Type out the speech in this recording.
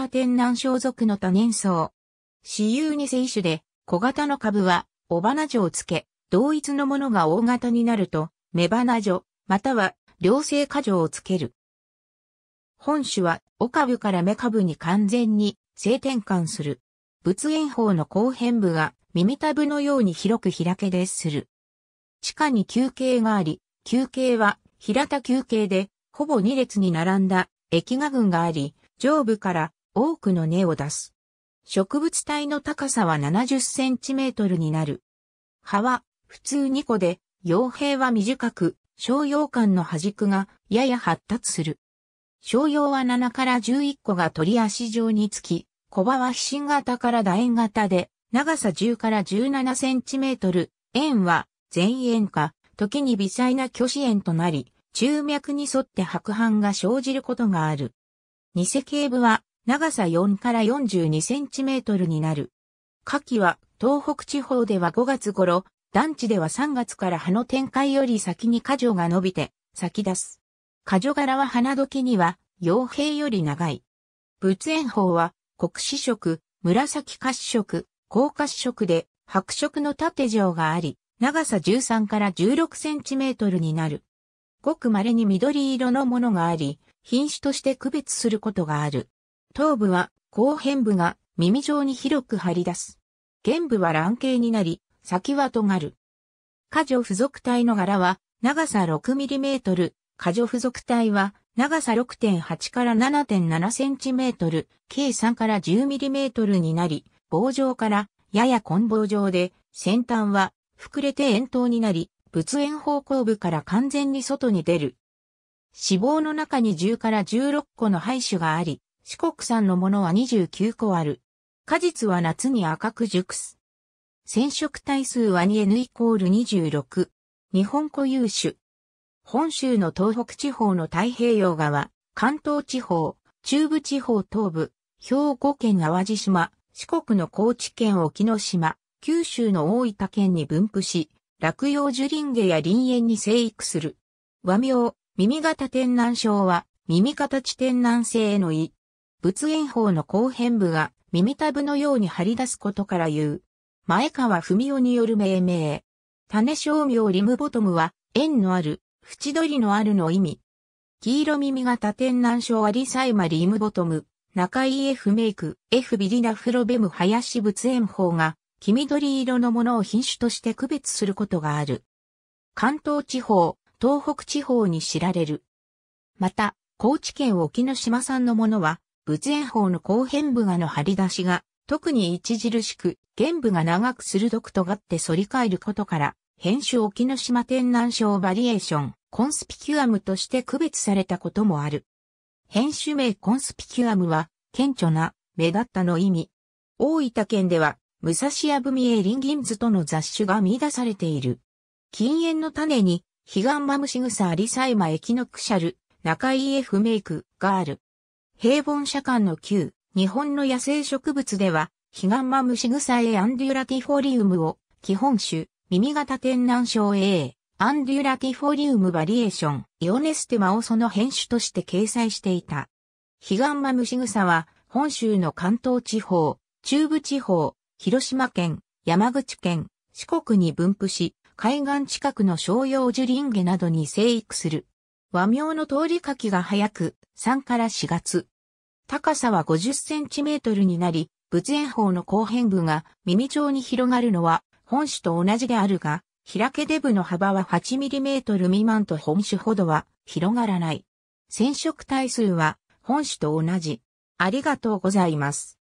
葉天南小属の多年草。私有に生種で、小型の株は、尾花女をつけ、同一のものが大型になると、芽花女、または、両性花女をつける。本種は、お株から芽株に完全に、性転換する。仏炎法の後編部が、耳たぶのように広く開けでする。地下に休憩があり、休憩は、平田休憩で、ほぼ2列に並んだ、液画群があり、上部から多くの根を出す。植物体の高さは70センチメートルになる。葉は普通2個で、傭兵は短く、商用間の端こがやや発達する。商用は7から11個が鳥足状につき、小葉は非新型から楕円型で、長さ10から17センチメートル、円は全円か、時に微細な巨子円となり、中脈に沿って白斑が生じることがある。偽形部は長さ4から42センチメートルになる。夏季は東北地方では5月頃、団地では3月から葉の展開より先に花女が伸びて咲き出す。花女柄は花時には傭兵より長い。仏炎法は黒紫色、紫褐色、高褐色で白色の縦状があり、長さ13から16センチメートルになる。ごく稀に緑色のものがあり、品種として区別することがある。頭部は後辺部が耳状に広く張り出す。玄部は卵形になり、先は尖る。過剰付属体の柄は長さ 6mm、過剰付属体は長さ6.8から 7.7cm、計3から 10mm になり、棒状からやや棍棒状で、先端は膨れて円筒になり、仏円方向部から完全に外に出る。脂肪の中に10から16個の排種があり、四国産のものは29個ある。果実は夏に赤く熟す。染色体数は 2N イコール26。日本固有種。本州の東北地方の太平洋側、関東地方、中部地方東部、兵庫県淡路島、四国の高知県沖ノ島、九州の大分県に分布し、落葉樹林下や林園に生育する。和名、耳型天南症は、耳形天南性の胃、仏炎法の後編部が耳たぶのように張り出すことから言う。前川文夫による命名。種商名リムボトムは、縁のある、縁取りのあるの意味。黄色耳型天南小ありサイマリムボトム、中井 F メイク、F ビリナフロベム林仏炎法が、黄緑色のものを品種として区別することがある。関東地方、東北地方に知られる。また、高知県沖の島産のものは、仏炎法の後辺部がの張り出しが、特に著しく、玄部が長く鋭く尖って反り返ることから、編集沖ノ島天南省バリエーション、コンスピキュアムとして区別されたこともある。編集名コンスピキュアムは、顕著な、目立ったの意味。大分県では、武蔵屋文江リンギンズとの雑種が見出されている。禁煙の種に、ヒガンマムシグサアリサイマエキノクシャル、中井エフメイクがある。平凡社間の旧、日本の野生植物では、ヒガンマムシグサエアンデュラティフォリウムを、基本種、耳型天南症 A、アンデュラティフォリウムバリエーション、イオネステマをその編種として掲載していた。ヒガンマムシグサは、本州の関東地方、中部地方、広島県、山口県、四国に分布し、海岸近くの商用樹林下などに生育する。和名の通り書きが早く、3から4月。高さは50センチメートルになり、仏炎法の後編部が耳状に広がるのは本種と同じであるが、開けデブの幅は8ミリメートル未満と本種ほどは広がらない。染色体数は本種と同じ。ありがとうございます。